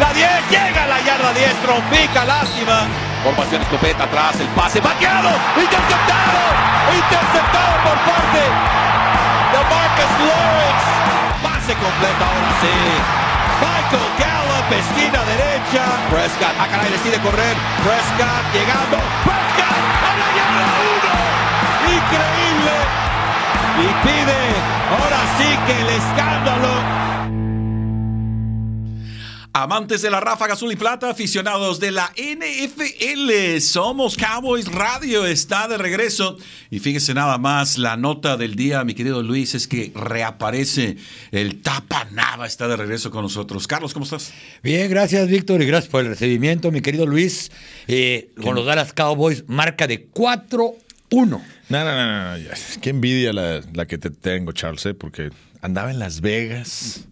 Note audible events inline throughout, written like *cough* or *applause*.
la 10, llega la yarda 10, trompica, lástima. Formación escopeta atrás, el pase, vaqueado, interceptado, interceptado por parte de Marcus Lawrence. Pase completo ahora sí. Michael Gallup, esquina derecha. Prescott, a caray, decide correr. Prescott llegando. Prescott a la yarda 1. Increíble. Y pide, ahora sí que el escándalo Amantes de la Ráfaga Azul y Plata, aficionados de la NFL, somos Cowboys Radio, está de regreso. Y fíjese nada más, la nota del día, mi querido Luis, es que reaparece el Tapa está de regreso con nosotros. Carlos, ¿cómo estás? Bien, gracias Víctor y gracias por el recibimiento, mi querido Luis. Eh, con los Dallas Cowboys, marca de 4-1. No, no, no, no, qué envidia la, que te tengo, Charles, ¿eh? porque andaba en Las Vegas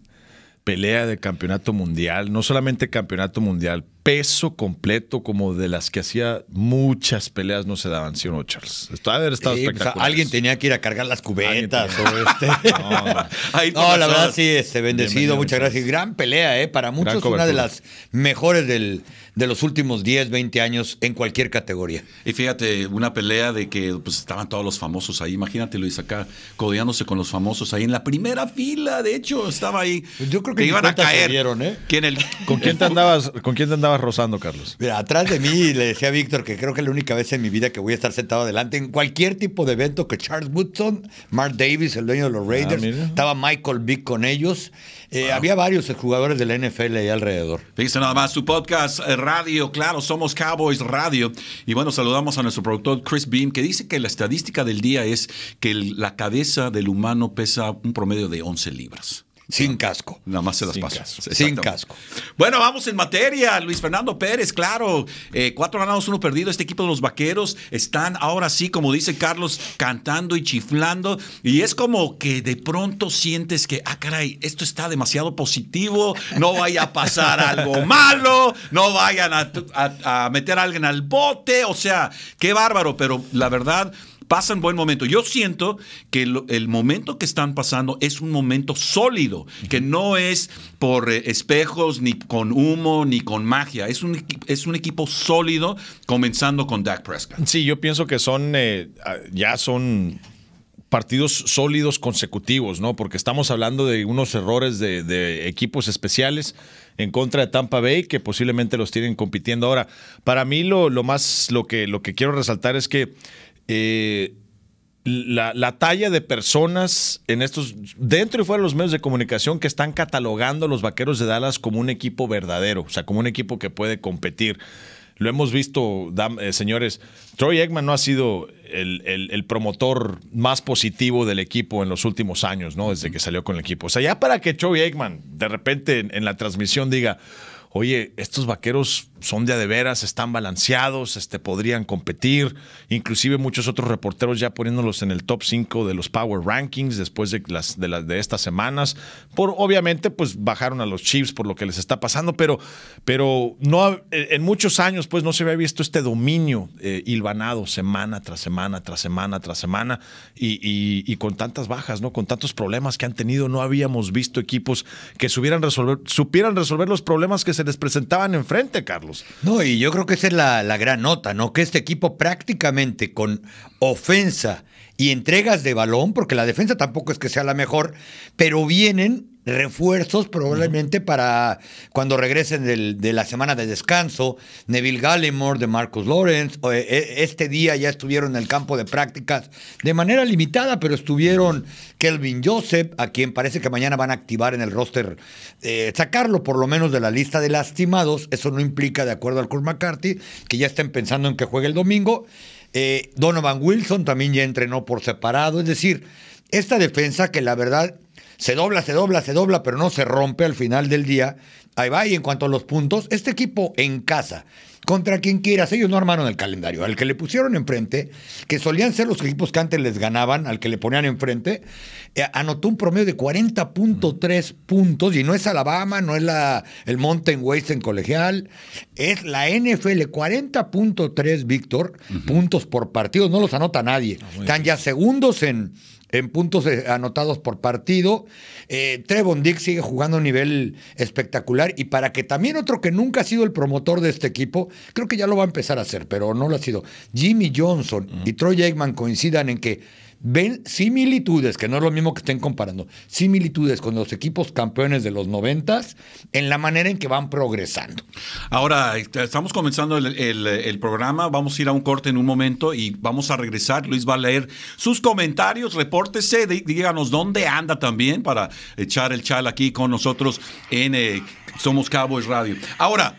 pelea de campeonato mundial, no solamente campeonato mundial, peso completo como de las que hacía muchas peleas no se daban, ¿sí o no, Charles? Esto haber estado pues, espectacular. alguien tenía que ir a cargar las cubetas o *laughs* este. no, la verdad sí, este, bendecido, muchas gracias. Gran pelea, ¿eh? Para muchos una de las mejores del, de los últimos 10, 20 años en cualquier categoría. Y fíjate, una pelea de que pues, estaban todos los famosos ahí, imagínate Luis acá codeándose con los famosos ahí en la primera fila, de hecho, estaba ahí. yo creo que, iban a caer. ¿eh? ¿Con quién te andabas? ¿Con quién te andabas rosando Carlos? Mira, atrás de mí le decía a Víctor que creo que es la única vez en mi vida que voy a estar sentado adelante en cualquier tipo de evento que Charles Woodson, Mark Davis, el dueño de los ah, Raiders, estaba Michael Vick con ellos. Eh, había varios jugadores de la NFL ahí alrededor. Fíjense nada más, su podcast eh, radio, claro, somos Cowboys Radio. Y bueno, saludamos a nuestro productor Chris Beam, que dice que la estadística del día es que la cabeza del humano pesa un promedio de 11 libras. Sin casco. Nada más se las Sin casco. Bueno, vamos en materia. Luis Fernando Pérez, claro. Eh, cuatro ganados, uno perdido. Este equipo de los vaqueros están ahora sí, como dice Carlos, cantando y chiflando. Y es como que de pronto sientes que, ah, caray, esto está demasiado positivo. No vaya a pasar algo malo. No vayan a meter a alguien al bote. O sea, qué bárbaro. Pero la verdad pasan buen momento. Yo siento que el, momento que están pasando es un momento sólido, que no es por eh, espejos, ni con humo, ni con magia. Es un, es un equipo sólido, comenzando con Dak Prescott. Sí, yo pienso que son, eh, ah, ya son partidos sólidos consecutivos, ¿no? Porque estamos hablando de unos errores de, equipos especiales en contra de Tampa Bay que posiblemente los tienen compitiendo ahora. Para mí lo, más, lo que, lo que quiero resaltar es que eh, la, talla de personas en estos, dentro y fuera de los medios de comunicación, que están catalogando a los vaqueros de Dallas como un equipo verdadero, o sea, como un equipo que puede competir. Lo hemos visto, eh, señores. Troy Eggman no ha sido el, promotor más positivo del equipo en los últimos años, ¿no? Desde que salió con el equipo. O sea, ya para que Troy Eggman de repente en la transmisión diga, oye, estos vaqueros son de a veras, están balanceados, este, podrían competir. Inclusive muchos otros reporteros ya poniéndolos en el top 5 de los Power Rankings después de, las, de, las, de estas semanas. Por, obviamente, pues bajaron a los Chiefs por lo que les está pasando, pero, pero no, eh, en muchos años pues no se había visto este dominio ilvanado, eh, hilvanado semana tras semana, tras semana, tras semana, y, con tantas bajas, ¿no? con tantos problemas que han tenido, no habíamos visto equipos que resolver, supieran resolver los problemas que se les presentaban enfrente, Carlos. No, y yo creo que esa es la, la gran nota, ¿no? Que este equipo prácticamente con ofensa y entregas de balón, porque la defensa tampoco es que sea la mejor, pero vienen refuerzos probablemente para cuando regresen del, de la semana de descanso. Neville Gallimore, de Marcus Lawrence, eh, eh, este día ya estuvieron en el campo de prácticas de manera limitada, pero estuvieron Kelvin Joseph, a quien parece que mañana van a activar en el roster, eh, sacarlo por lo menos de la lista de lastimados. Eso no implica, de acuerdo al Kurt McCarthy, que ya estén pensando en que juegue el domingo. Donovan Wilson también ya entrenó por separado, es decir, esta defensa que la verdad se dobla, se dobla, se dobla, pero no se rompe al final del día. Ahí va, y en cuanto a los puntos, este equipo en casa, contra quien quieras, ellos no armaron el calendario. Al que le pusieron enfrente, que solían ser los equipos que antes les ganaban, al que le ponían enfrente, eh, anotó un promedio de 40.3 puntos, y no es Alabama, no es la, el Mountain West en colegial, es la NFL, 40.3, Víctor, puntos por partido, no los anota nadie. Ah, Están ya segundos en en puntos anotados por partido. Eh, Trevon Dick sigue jugando a un nivel espectacular y para que también otro que nunca ha sido el promotor de este equipo, creo que ya lo va a empezar a hacer, pero no lo ha sido. Jimmy Johnson y mm. Troy Eggman coincidan en que ven similitudes, que no es lo mismo que estén comparando, similitudes con los equipos campeones de los noventas en la manera en que van progresando. Ahora, estamos comenzando el, programa, vamos a ir a un corte en un momento y vamos a regresar. Luis va a leer sus comentarios, repórtese, díganos dónde anda también para echar el chal aquí con nosotros en eh, Somos y Radio. Ahora,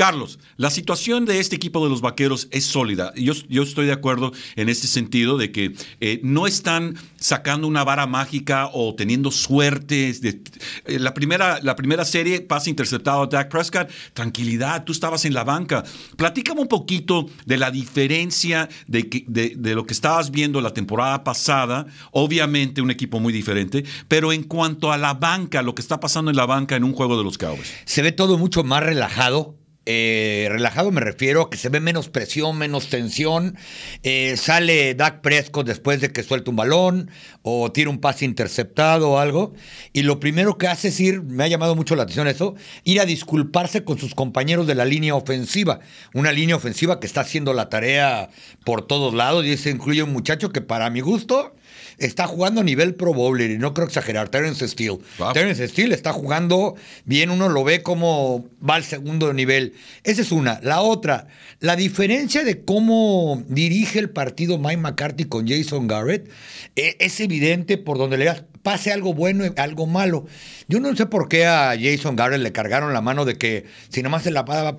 Carlos, la situación de este equipo de los Vaqueros es sólida. Yo, yo estoy de acuerdo en este sentido de que eh, no están sacando una vara mágica o teniendo suerte. Eh, la, primera, la primera serie pasa interceptado a Dak Prescott. Tranquilidad, tú estabas en la banca. Platícame un poquito de la diferencia de, de lo que estabas viendo la temporada pasada. Obviamente un equipo muy diferente, pero en cuanto a la banca, lo que está pasando en la banca en un juego de los Cowboys. Se ve todo mucho más relajado eh, relajado me refiero a que se ve menos presión, menos tensión. Eh, sale Dak Prescott después de que suelta un balón o tira un pase interceptado o algo. Y lo primero que hace es ir, me ha llamado mucho la atención eso, ir a disculparse con sus compañeros de la línea ofensiva. Una línea ofensiva que está haciendo la tarea por todos lados y ese incluye un muchacho que para mi gusto está jugando a nivel probable y no creo exagerar. Terence Steele. Terence Steele está jugando bien, uno lo ve como va al segundo nivel. Esa es una. La otra, la diferencia de cómo dirige el partido Mike McCarthy con Jason Garrett eh, es evidente por donde le pase algo bueno y algo malo. Yo no sé por qué a Jason Garrett le cargaron la mano de que si más se la va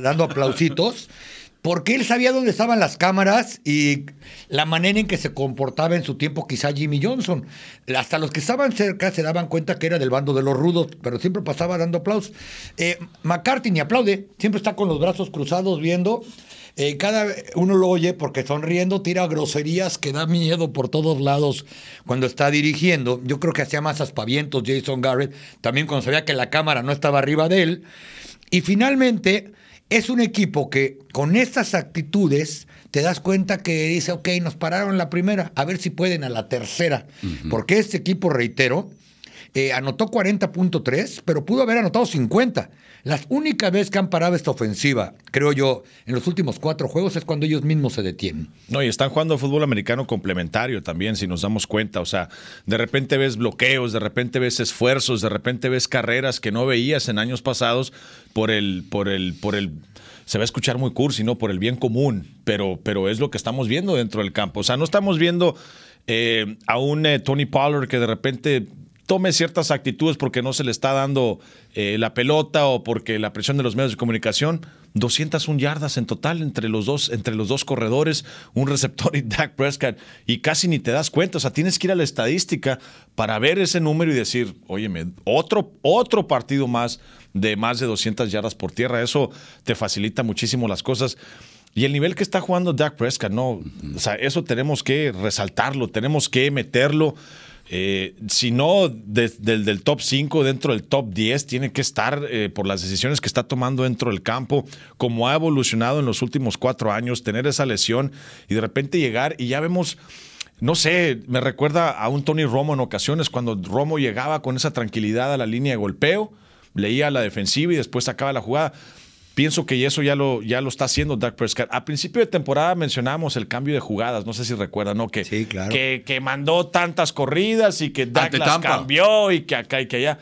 dando aplausitos. *laughs* porque él sabía dónde estaban las cámaras y la manera en que se comportaba en su tiempo quizá Jimmy Johnson. Hasta los que estaban cerca se daban cuenta que era del bando de los rudos, pero siempre pasaba dando aplausos. Eh, McCarthy ni aplaude, siempre está con los brazos cruzados viendo. Eh, cada uno lo oye porque sonriendo tira groserías que da miedo por todos lados cuando está dirigiendo. Yo creo que hacía más aspavientos Jason Garrett, también cuando sabía que la cámara no estaba arriba de él. Y finalmente es un equipo que con estas actitudes te das cuenta que dice, ok, nos pararon la primera, a ver si pueden a la tercera. Porque este equipo, reitero, eh, anotó 40.3, pero pudo haber anotado 50. La única vez que han parado esta ofensiva, creo yo, en los últimos cuatro juegos es cuando ellos mismos se detienen. No, y están jugando fútbol americano complementario también, si nos damos cuenta. O sea, de repente ves bloqueos, de repente ves esfuerzos, de repente ves carreras que no veías en años pasados por el, por el, por el se va a escuchar muy cursi, ¿no? Por el bien común, pero, pero es lo que estamos viendo dentro del campo. O sea, no estamos viendo eh, a un eh, Tony Pollard que de repente tome ciertas actitudes porque no se le está dando eh, la pelota o porque la presión de los medios de comunicación. 201 yardas en total entre los dos, entre los dos corredores, un receptor y Dak Prescott, y casi ni te das cuenta. O sea, tienes que ir a la estadística para ver ese número y decir, óyeme, otro, otro partido más de más de 200 yardas por tierra. Eso te facilita muchísimo las cosas. Y el nivel que está jugando Dak Prescott, no, sea, eso tenemos que resaltarlo, tenemos que meterlo. Eh, si no del top 5, dentro del top 10, tiene que estar eh, por las decisiones que está tomando dentro del campo, como ha evolucionado en los últimos cuatro años, tener esa lesión y de repente llegar y ya vemos... No sé, me recuerda a un Tony Romo en ocasiones, cuando Romo llegaba con esa tranquilidad a la línea de golpeo, leía la defensiva y después sacaba la jugada. Pienso que eso ya lo, ya lo está haciendo Dark Prescott. A principio de temporada mencionamos el cambio de jugadas, no sé si recuerdan, ¿no? Que, sí, que, mandó tantas corridas y que Dark las cambió y que acá y que allá.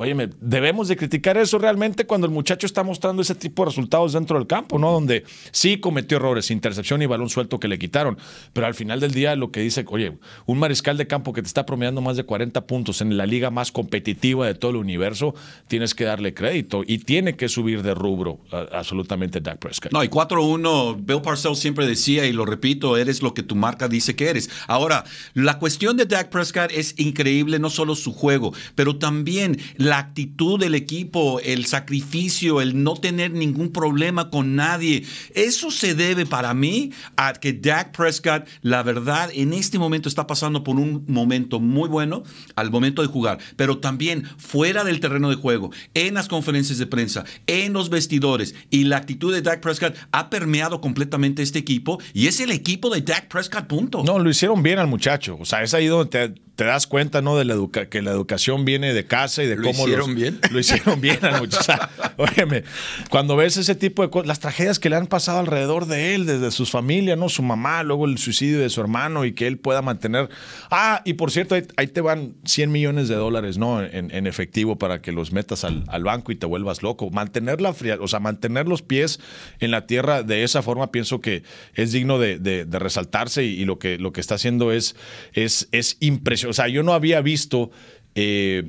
Oye, debemos de criticar eso realmente cuando el muchacho está mostrando ese tipo de resultados dentro del campo, ¿no? Donde sí cometió errores, intercepción y balón suelto que le quitaron, pero al final del día lo que dice, oye, un mariscal de campo que te está promediando más de 40 puntos en la liga más competitiva de todo el universo, tienes que darle crédito y tiene que subir de rubro absolutamente Dak Prescott. No, y 4-1, Bill Parcells siempre decía, y lo repito, eres lo que tu marca dice que eres. Ahora, la cuestión de Dak Prescott es increíble, no solo su juego, pero también la actitud del equipo, el sacrificio, el no tener ningún problema con nadie. Eso se debe para mí a que Dak Prescott, la verdad, en este momento está pasando por un momento muy bueno al momento de jugar, pero también fuera del terreno de juego, en las conferencias de prensa, en los vestidores y la actitud de Dak Prescott ha permeado completamente este equipo y es el equipo de Dak Prescott, punto. No, lo hicieron bien al muchacho. O sea, es ahí donde te, das cuenta, ¿no? De que la educación viene de casa y de cómo lo hicieron bien. Lo hicieron bien anoche. óyeme, cuando ves ese tipo de cosas, las tragedias que le han pasado alrededor de él, desde sus familia, ¿no? Su mamá, luego el suicidio de su hermano y que él pueda mantener. Ah, y por cierto, ahí, te van 100 millones de dólares, ¿no? En, efectivo para que los metas al, banco y te vuelvas loco. Mantener la o sea, mantener los pies en la tierra de esa forma pienso que es digno de, resaltarse y, lo, que, lo que está haciendo es, es, impresionante. O sea, yo no había visto eh,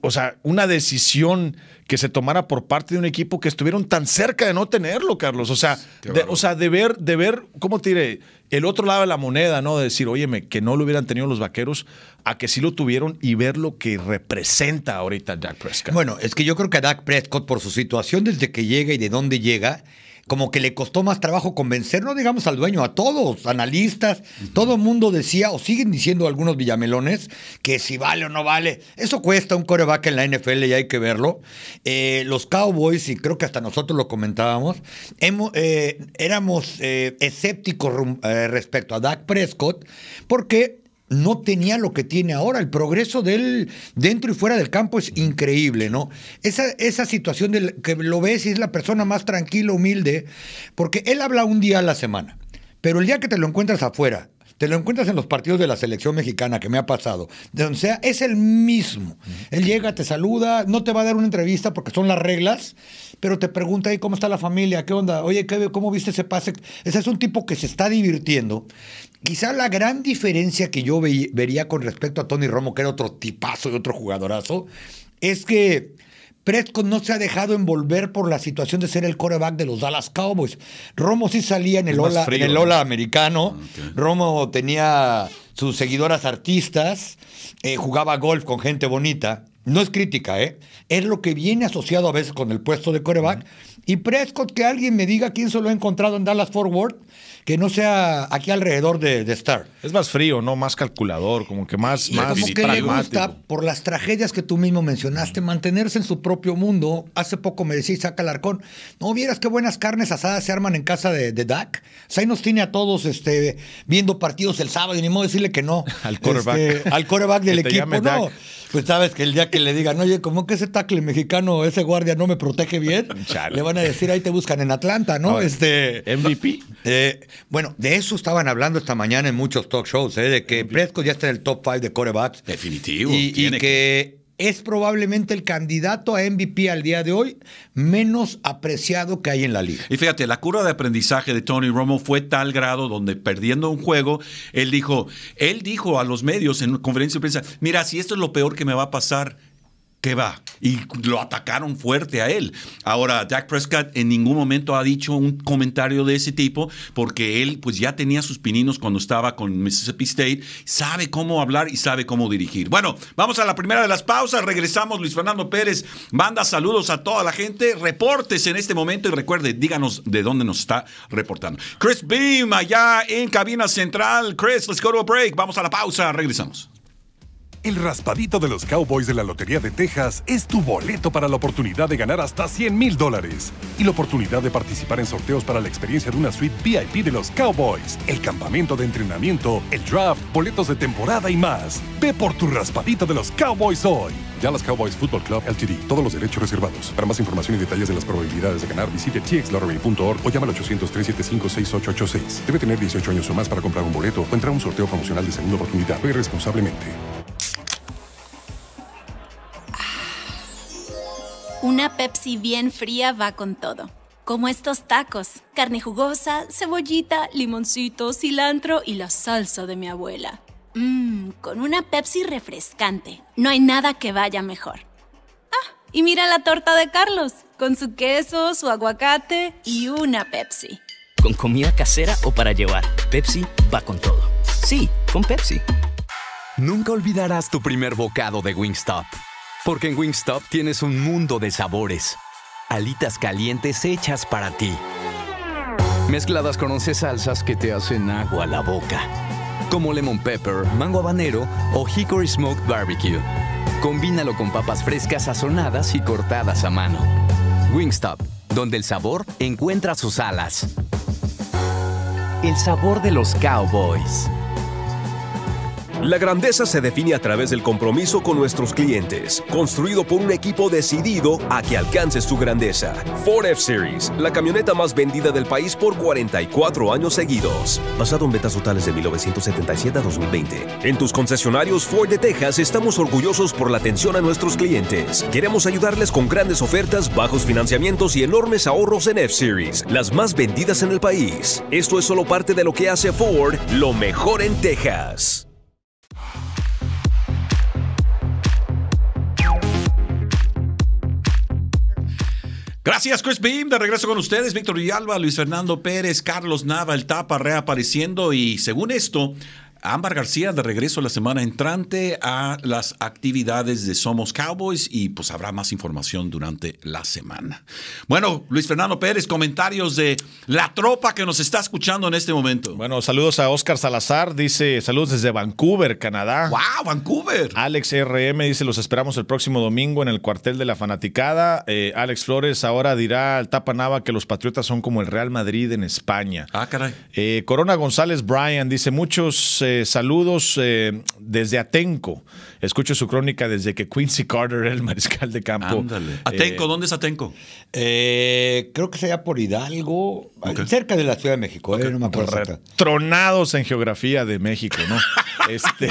o sea, una decisión que se tomara por parte de un equipo que estuvieron tan cerca de no tenerlo, Carlos. O sea, de, o sea, de ver, de ver, ¿cómo te diré? El otro lado de la moneda, ¿no? De decir, óyeme, que no lo hubieran tenido los vaqueros, a que sí lo tuvieron y ver lo que representa ahorita Dak Prescott. Bueno, es que yo creo que a Dak Prescott, por su situación desde que llega y de dónde llega, como que le costó más trabajo convencer, no digamos al dueño, a todos, analistas, todo el mundo decía, o siguen diciendo algunos villamelones, que si vale o no vale, eso cuesta un coreback en la NFL y hay que verlo. Eh, los Cowboys, y creo que hasta nosotros lo comentábamos, eh, éramos eh, escépticos respecto a Dak Prescott, porque no tenía lo que tiene ahora. El progreso de él dentro y fuera del campo es increíble, ¿no? Esa, esa situación de que lo ves y es la persona más tranquila, humilde, porque él habla un día a la semana, pero el día que te lo encuentras afuera te lo encuentras en los partidos de la selección mexicana, que me ha pasado. De sea, es el mismo. Él llega, te saluda, no te va a dar una entrevista porque son las reglas, pero te pregunta ahí cómo está la familia, qué onda, oye, ¿qué, ¿cómo viste ese pase? Ese es un tipo que se está divirtiendo. Quizá la gran diferencia que yo vería con respecto a Tony Romo, que era otro tipazo y otro jugadorazo, es que Prescott no se ha dejado envolver por la situación de ser el coreback de los Dallas Cowboys. Romo sí salía en el, Ola, en el Ola americano. Ah, Romo tenía sus seguidoras artistas, eh, jugaba golf con gente bonita. No es crítica, ¿eh? Es lo que viene asociado a veces con el puesto de coreback. Y Prescott, que alguien me diga quién se lo ha encontrado en Dallas Forward, que no sea aquí alrededor de, Star. Es más frío, ¿no? Más calculador, como que más. Y más como gusta, por las tragedias que tú mismo mencionaste, mantenerse en su propio mundo. Hace poco me decís, saca el arcón. No vieras qué buenas carnes asadas se arman en casa de, de Dak. O sea, ahí nos tiene a todos este, viendo partidos el sábado y ni modo decirle que no. *laughs* al coreback. Este, al coreback *laughs* del equipo. No. Pues sabes que el día que le digan, oye, ¿cómo que ese tackle mexicano, ese guardia no me protege bien? Le van a decir, ahí te buscan en Atlanta, ¿no? este MVP. Eh, bueno, de eso estaban hablando esta mañana en muchos talk shows, ¿eh? de que Prescott ya está en el top 5 de corebacks. Definitivo. Y, que es probablemente el candidato a MVP al día de hoy menos apreciado que hay en la liga. Y fíjate, la curva de aprendizaje de Tony Romo fue tal grado donde perdiendo un juego, él dijo, él dijo a los medios en conferencia de prensa, mira, si esto es lo peor que me va a pasar, ¿Qué va? Y lo atacaron fuerte a él. Ahora, Jack Prescott en ningún momento ha dicho un comentario de ese tipo porque él pues ya tenía sus pininos cuando estaba con Mississippi State, sabe cómo hablar y sabe cómo dirigir. Bueno, vamos a la primera de las pausas, regresamos Luis Fernando Pérez, manda saludos a toda la gente, reportes en este momento y recuerde, díganos de dónde nos está reportando. Chris Beam allá en cabina central. Chris, let's go to a break. Vamos a la pausa, regresamos. El raspadito de los Cowboys de la Lotería de Texas es tu boleto para la oportunidad de ganar hasta 100 mil dólares y la oportunidad de participar en sorteos para la experiencia de una suite VIP de los Cowboys, el campamento de entrenamiento, el draft, boletos de temporada y más. Ve por tu raspadito de los Cowboys hoy. Dallas Cowboys Football Club LTD. Todos los derechos reservados. Para más información y detalles de las probabilidades de ganar, visite txlottery.org o llama al 800-375-6886. Debe tener 18 años o más para comprar un boleto o entrar a un sorteo promocional de segunda oportunidad. Ve responsablemente. Pepsi bien fría va con todo. Como estos tacos, carne jugosa, cebollita, limoncito, cilantro y la salsa de mi abuela. Mmm, con una Pepsi refrescante. No hay nada que vaya mejor. Ah, y mira la torta de Carlos, con su queso, su aguacate y una Pepsi. Con comida casera o para llevar, Pepsi va con todo. Sí, con Pepsi. Nunca olvidarás tu primer bocado de Wingstop. Porque en Wingstop tienes un mundo de sabores. Alitas calientes hechas para ti. Mezcladas con 11 salsas que te hacen agua a la boca. Como lemon pepper, mango habanero o hickory smoked barbecue. Combínalo con papas frescas sazonadas y cortadas a mano. Wingstop, donde el sabor encuentra sus alas. El sabor de los cowboys. La grandeza se define a través del compromiso con nuestros clientes, construido por un equipo decidido a que alcances tu grandeza. Ford F-Series, la camioneta más vendida del país por 44 años seguidos, basado en ventas totales de 1977 a 2020. En tus concesionarios Ford de Texas estamos orgullosos por la atención a nuestros clientes. Queremos ayudarles con grandes ofertas, bajos financiamientos y enormes ahorros en F-Series, las más vendidas en el país. Esto es solo parte de lo que hace Ford lo mejor en Texas. Gracias, Chris Beam. De regreso con ustedes, Víctor Villalba, Luis Fernando Pérez, Carlos Nava, el Tapa reapareciendo. Y según esto, Ámbar García de regreso la semana entrante a las actividades de Somos Cowboys y pues habrá más información durante la semana. Bueno, Luis Fernando Pérez, comentarios de la tropa que nos está escuchando en este momento. Bueno, saludos a Oscar Salazar, dice saludos desde Vancouver, Canadá. ¡Wow, Vancouver! Alex RM dice los esperamos el próximo domingo en el cuartel de la fanaticada. Eh, Alex Flores ahora dirá al Tapa que los Patriotas son como el Real Madrid en España. Ah, caray. Eh, Corona González Bryan dice muchos... Eh, eh, saludos eh, desde Atenco. Escucho su crónica desde que Quincy Carter era el mariscal de campo. Eh, Atenco, ¿dónde es Atenco? creo que sería por Hidalgo, cerca de la Ciudad de México. No me acuerdo Tronados en geografía de México, ¿no? *laughs* Este,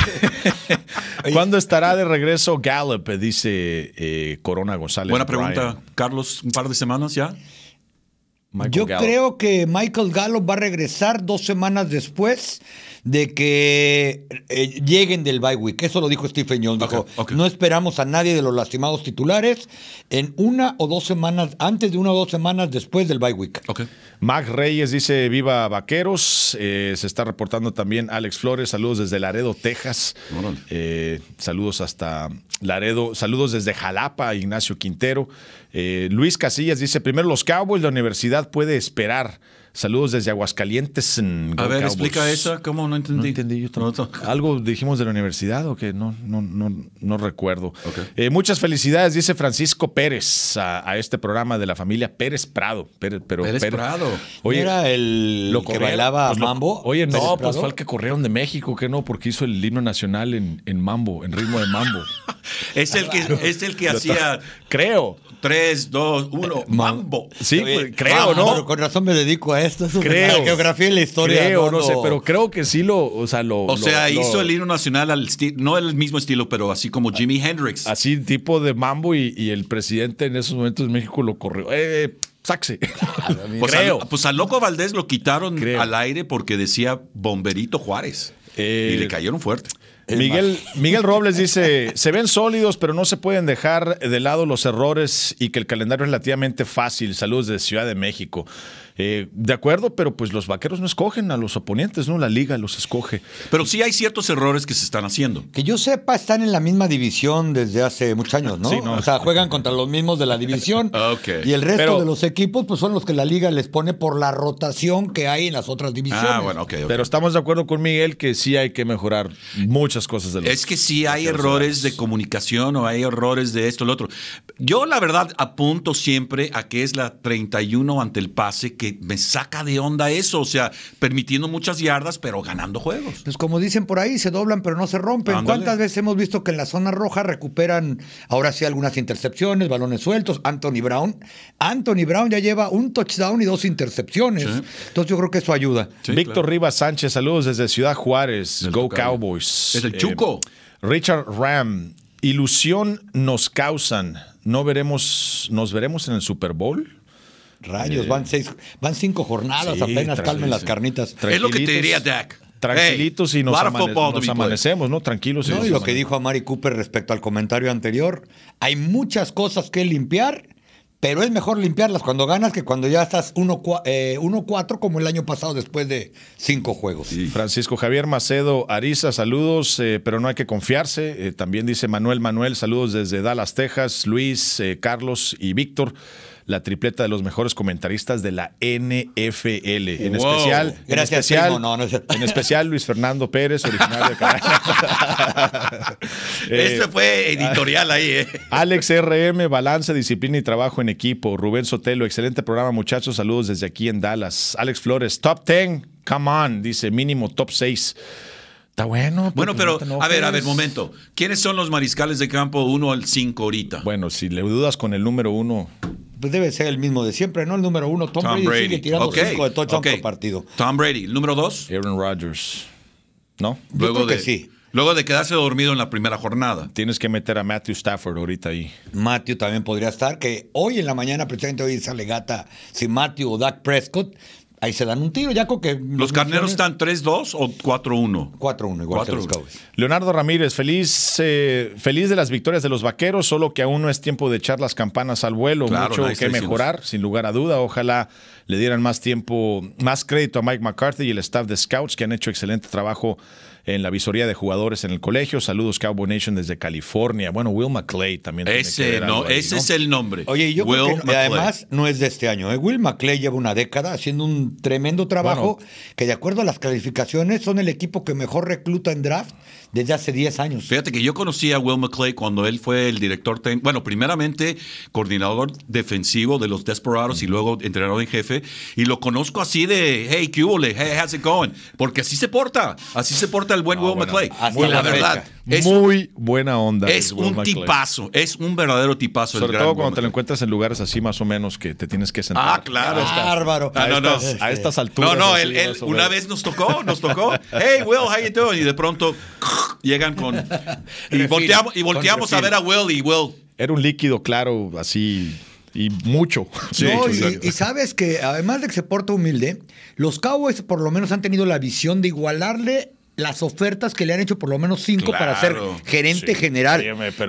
*laughs* ¿Cuándo estará de regreso Gallup? Dice Corona González. Buena pregunta, Carlos. Un par de semanas ya. Yo creo que Michael Gallup va a regresar dos semanas después de que eh, lleguen del bye week. Eso lo dijo Steve Jones. Dijo, no esperamos a nadie de los lastimados titulares en una o dos semanas, antes de una o dos semanas después del bye week. Mac Reyes dice, viva Vaqueros. Eh, se está reportando también Alex Flores. Saludos desde Laredo, Texas. Eh, saludos hasta Laredo. Saludos desde Jalapa, Ignacio Quintero. Eh, Luis Casillas dice, primero los Cowboys, la universidad puede esperar. Saludos desde Aguascalientes. En a ver, explica eso. ¿Cómo no entendí? Algo dijimos de la universidad o que no, no, recuerdo. Eh, muchas felicidades, dice Francisco Pérez, a, este programa de la familia Pérez Prado. Pérez, pero, Pérez, Prado. Oye, ¿Era el lo que bailaba pues mambo? oye, no, pues fue el que corrieron de México, que no, porque hizo el himno nacional en, mambo, en ritmo de mambo. *laughs* es, el que, es el que hacía. Creo. 3, 2, 1, mambo. Sí, creo, ¿no? con razón me dedico a creo, geografía y la historia. Creo, no, sé, pero creo que sí lo, o sea, O hizo el hilo nacional al no el mismo estilo, pero así como Jimi Hendrix. Así tipo de mambo y, el presidente en esos momentos de México lo corrió. Eh, eh Saxe. *laughs* pues creo. pues al loco Valdés lo quitaron al aire porque decía Bomberito Juárez. Eh, y le cayeron fuerte. Eh, Miguel, Miguel Robles *laughs* dice, se ven sólidos, pero no se pueden dejar de lado los errores y que el calendario es relativamente fácil. Saludos de Ciudad de México. Eh, de acuerdo, pero pues los vaqueros no escogen a los oponentes, ¿no? La liga los escoge. Pero sí hay ciertos errores que se están haciendo. Que yo sepa, están en la misma división desde hace muchos años, ¿no? O sea, juegan contra los mismos de la división. *laughs* Y el resto de los equipos, pues son los que la liga les pone por la rotación que hay en las otras divisiones. Ah, bueno, okay, Pero estamos de acuerdo con Miguel que sí hay que mejorar muchas cosas de los Es que sí hay errores de comunicación o hay errores de esto, o lo otro. Yo, la verdad, apunto siempre a que es la 31 ante el pase que me, saca de onda eso, o sea, permitiendo muchas yardas, pero ganando juegos. Pues como dicen por ahí, se doblan pero no se rompen. ¿Cuántas veces hemos visto que en la zona roja recuperan ahora sí algunas intercepciones, balones sueltos? Anthony Brown. Anthony Brown ya lleva un touchdown y dos intercepciones. Entonces yo creo que eso ayuda. Víctor Rivas Sánchez, saludos desde Ciudad Juárez. Go Cowboys. Es el Chuco. Eh, Richard Ram, ilusión nos causan. No veremos, nos veremos en el Super Bowl. Rayos, van seis, van cinco jornadas apenas, calmen las carnitas. Es lo que te diría Jack tranquilitos y nos, amanecemos, ¿no? Tranquilos. No, y lo que dijo a Mari Cooper respecto al comentario anterior, hay muchas cosas que limpiar, pero es mejor limpiarlas cuando ganas que cuando ya estás 1-4 eh, como el año pasado después de cinco juegos. Francisco Javier Macedo Ariza, saludos, eh, pero no hay que confiarse. Eh, también dice Manuel Manuel, saludos desde Dallas, Texas, Luis, Carlos y Víctor la tripleta de los mejores comentaristas de la NFL. En especial, Gracias, en especial, Luis Fernando Pérez, original de Caracas. *laughs* Este eh, fue editorial ahí, eh. *laughs* Alex RM, balance, disciplina y trabajo en equipo. Rubén Sotelo, excelente programa, muchachos. Saludos desde aquí en Dallas. Alex Flores, top 10. Come on, dice mínimo top 6. Está bueno. Pues, bueno, pero a ver, a ver, momento. ¿Quiénes son los mariscales de campo 1 al 5 ahorita? Bueno, si le dudas con el número 1, pues debe ser el mismo de siempre, ¿no? El número uno, Tom, Brady, sigue tirando cinco de todo partido. Tom Brady, el número dos. Aaron Rodgers. ¿No? Luego creo de... que sí. Luego de quedarse dormido en la primera jornada. Tienes que meter a Matthew Stafford ahorita ahí. Matthew también podría estar, que hoy en la mañana, precisamente hoy sale gata si Matthew o Dak Prescott Ahí se dan un tiro, Jaco, que. ¿Los carneros están 3-2 o 4-1? 4-1, igual que los Cowboys. Leonardo Ramírez, feliz, eh, feliz de las victorias de los vaqueros, solo que aún no es tiempo de echar las campanas al vuelo. Mucho que mejorar, sin lugar a duda. Ojalá le dieran más tiempo, más crédito a Mike McCarthy y el staff de Scouts, que han hecho excelente trabajo en la visoría de jugadores en el colegio. Saludos Cowboy Nation desde California. Bueno, Will McClay también. Ese, ese es el nombre. Oye, yo además no es de este año. ¿eh? Will McClay lleva una década haciendo un tremendo trabajo que de acuerdo a las calificaciones son el equipo que mejor recluta en draft desde hace 10 años. Fíjate que yo conocí a Will McClay cuando él fue el director, bueno, primeramente coordinador defensivo de los Desperados y luego entrenador en jefe. Y lo conozco así de, hey, ¿qué Hey, how's it going? Porque así se porta, así se porta el buen Will McClay. Así la, verdad muy buena onda. Es un tipazo, es un verdadero tipazo. Sobre todo cuando te lo encuentras en lugares así más o menos que te tienes que sentar. Ah, claro. Bárbaro. A, estas, alturas. No, no, él, una vez nos tocó, nos tocó. Hey, Will, how you doing? Y de pronto *laughs* llegan con... Y volteamos, a ver a Will y Will... Era un líquido claro, así y mucho. *laughs* Sí, no, y, y, sabes que además de que se porta humilde, los Cowboys por lo menos han tenido la visión de igualarle las ofertas que le han hecho por lo menos cinco para ser gerente general.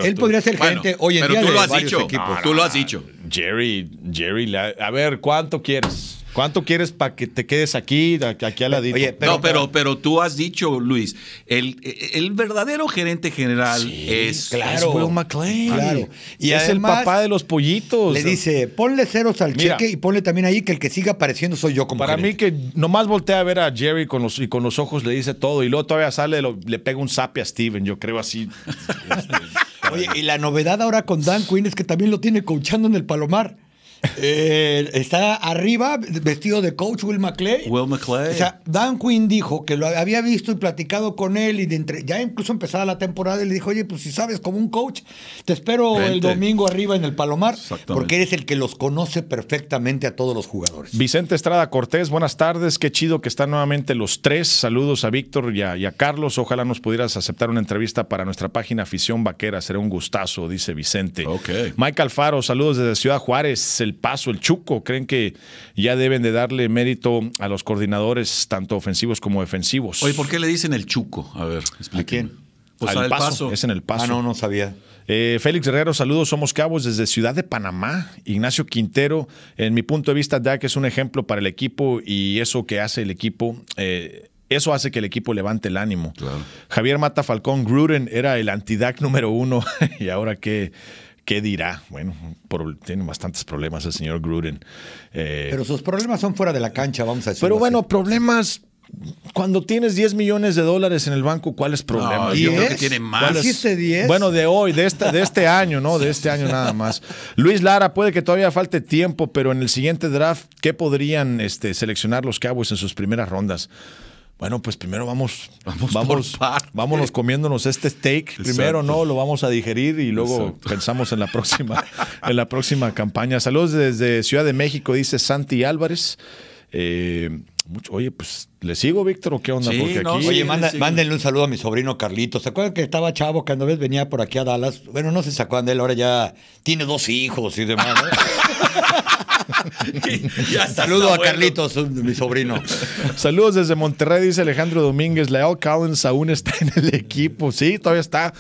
Él podría ser gerente hoy en día. tú lo has dicho. tú lo has dicho. Jerry, Jerry, a ver, ¿cuánto quieres? ¿Cuánto quieres para que te quedes aquí, aquí a la no, pero, pero tú has dicho, Luis, el, el verdadero gerente general es, claro, Will McLean. Claro. Y es el papá de los pollitos. Le dice, ponle ceros al cheque y ponle también ahí que el que siga apareciendo soy yo como Para mí que nomás voltea a ver a Jerry con los, y con los ojos le dice todo y luego todavía sale, le pega un sape a Steven, yo creo así. *laughs* Oye, y la novedad ahora con Dan Quinn es que también lo tiene coachando en el Palomar. Eh, está arriba vestido de coach Will McClay. Will McClay. O sea, Dan Quinn dijo que lo había visto y platicado con él y ya incluso empezaba la temporada y le dijo, oye, pues si sabes como un coach, te espero el domingo arriba en el Palomar porque eres el que los conoce perfectamente a todos los jugadores. Vicente Estrada Cortés, buenas tardes, qué chido que están nuevamente los tres. Saludos a Víctor y a, Carlos. Ojalá nos pudieras aceptar una entrevista para nuestra página Afición Vaquera. Será un gustazo, dice Vicente. Michael Mike Alfaro, saludos desde Ciudad Juárez. Paso, el Chuco, creen que ya deben de darle mérito a los coordinadores, tanto ofensivos como defensivos. Oye, ¿por qué le dicen el Chuco? A ver, explíquenme. quién? Pues al paso. Es en el paso. Ah, no, no sabía. Eh, Félix Herrero, saludos, somos cabos desde Ciudad de Panamá. Ignacio Quintero, en mi punto de vista, DAC es un ejemplo para el equipo y eso que hace el equipo. Eh, eso hace que el equipo levante el ánimo. Javier Mata Falcón Gruden era el antidac número uno *laughs* y ahora qué. ¿Qué dirá? Bueno, tiene bastantes problemas el señor Gruden. Eh. pero sus problemas son fuera de la cancha, vamos a decir. Pero bueno, problemas. Cuando tienes 10 millones de dólares en el banco, ¿cuáles problemas? No, yo creo que tiene más. 10? Bueno, de hoy, de este, de este año, ¿no? De este año nada más. Luis Lara, puede que todavía falte tiempo, pero en el siguiente draft, ¿qué podrían este, seleccionar los Cowboys en sus primeras rondas? Bueno, pues primero vamos, vamos, vamos vámonos comiéndonos este steak. Primero, ¿no? Lo vamos a digerir y luego pensamos en la próxima, en la próxima campaña. Saludos desde Ciudad de México, dice Santi Álvarez. Eh, oye, pues le sigo, Víctor, ¿o qué onda? Sí, no, Oye, mándenle un saludo a mi sobrino Carlito. ¿Se acuerdan que estaba chavo cuando vez venía por aquí a Dallas? Bueno, no se sacó de él, ahora ya tiene dos hijos y demás. ¿no? *laughs* *laughs* Saludo a Carlitos, mi sobrino. Saludos desde Monterrey, dice Alejandro Domínguez. Leal Collins aún está en el equipo. Sí, todavía está.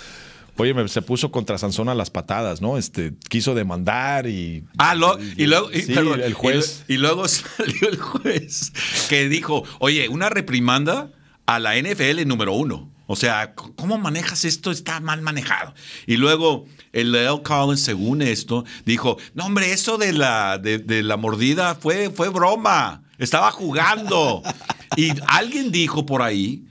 Oye, se puso contra Sansón a las patadas, ¿no? Este, quiso demandar y. Ah, y, luego. el juez. Y, y luego *laughs* salió el juez que dijo: Oye, una reprimanda a la NFL número uno. O sea, ¿cómo manejas esto? Está mal manejado. Y luego el Leo Collins, según esto, dijo, no hombre, eso de la, de, la mordida fue, fue broma, estaba jugando. *laughs* y alguien dijo por ahí